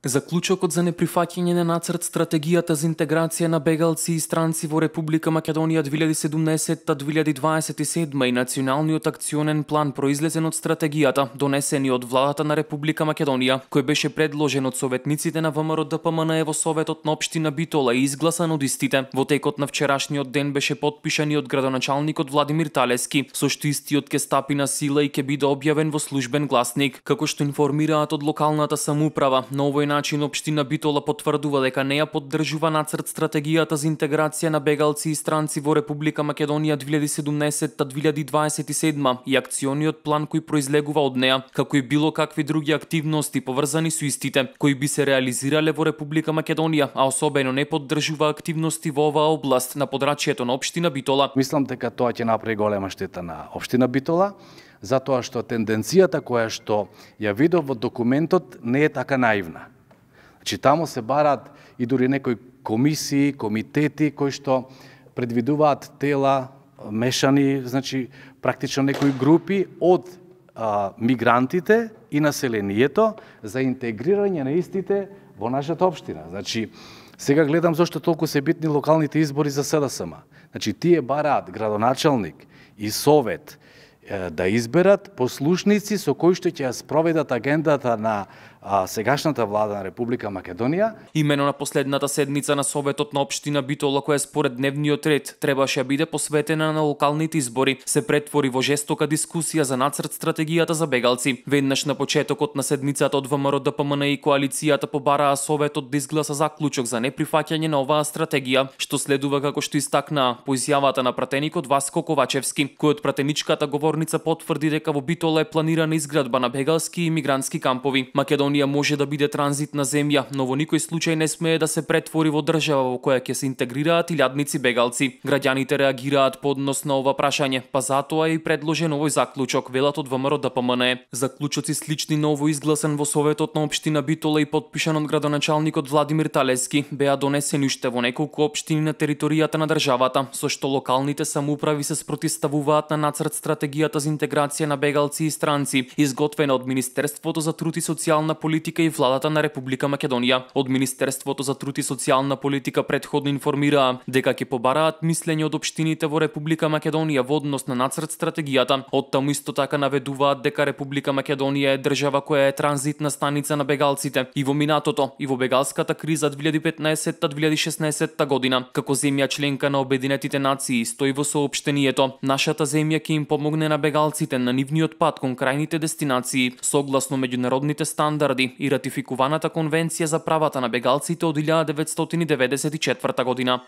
Заклучокот за неприфаќање на нацрт стратегијата за интеграција на бегалци и странци во Република Македонија 2017-2027 и националниот акционен план произлезен од стратегијата, донесени од владата на Република Македонија, кој беше предложен од советниците на ВМРО ДПМН во Советот на општина Битола и изгласан од истите. Во текот на вчерашниот ден беше подпишан и од градоначалникот Владимир Талески, со што истиот ке стапи на сила и ке биде објавен во службен гласник, како што информираат од локалната самоуправа, на начин Обштина Битола потврдува дека неа поддржува нацрт стратегијата за интеграција на бегалци и странци во Република Македонија 2017-2027 и акциониот план кој произлегува од неа, како и било какви други активности поврзани со истите, кои би се реализирале во Република Македонија, а особено не поддржува активности во оваа област на подрачјето на Обштина Битола. Мислам дека тоа ќе направи голема штета на Обштина Битола, затоа што тенденцијата која што ја видов во документот не е така наивна. Значи, тамо се барат и дури некои комисии, комитети кои што предвидуваат тела мешани, значи практично некои групи од а, мигрантите и населението за интегрирање на истите во нашата општина. Значи, сега гледам зошто толку се битни локалните избори за СДСМ. Значи, тие бараат градоначалник и совет да изберат послушници со кои што ќе ја спроведат агендата на а, сегашната влада на Република Македонија. Имено на последната седница на Советот на Обштина Битола, која според дневниот ред требаше да биде посветена на локалните избори, се претвори во жестока дискусија за нацрт стратегијата за бегалци. Веднаш на почетокот на седницата од ВМРО ДПМН и коалицијата побараа Советот да изгласа заклучок за неприфаќање на оваа стратегија, што следува како што истакнаа по изјавата на пратеникот Васко Ковачевски, кој од пратеничката говорница потврди дека во Битола е планирана изградба на бегалски и мигрантски кампови. Македон Македонија може да биде транзитна земја, но во никој случај не смее да се претвори во држава во која ќе се интегрираат и лјадници бегалци. Граѓаните реагираат однос на ова прашање, па затоа е и предложен овој заклучок, велат од ВМРО ДПМН. Да Заклучоци слични на овој изгласен во Советот на Обштина Битола и подпишан од градоначалникот Владимир Талески беа донесени уште во неколку обштини на територијата на државата, со што локалните самоуправи се спротиставуваат на нацрт стратегијата за интеграција на бегалци и странци, изготвена од Министерството за труд и социјална политика и владата на Република Македонија. Од Министерството за труд и социјална политика предходно информираа дека ќе побараат мислење од општините во Република Македонија во однос на нацрт стратегијата. Од таму исто така наведуваат дека Република Македонија е држава која е транзитна станица на бегалците и во минатото и во бегалската криза 2015-2016 година. Како земја членка на Обединетите нации стои во соопштението, нашата земја ќе им помогне на бегалците на нивниот пат кон крајните дестинации, согласно меѓународните стандарди заради и ратификуваната конвенција за правата на бегалците од 1994 година.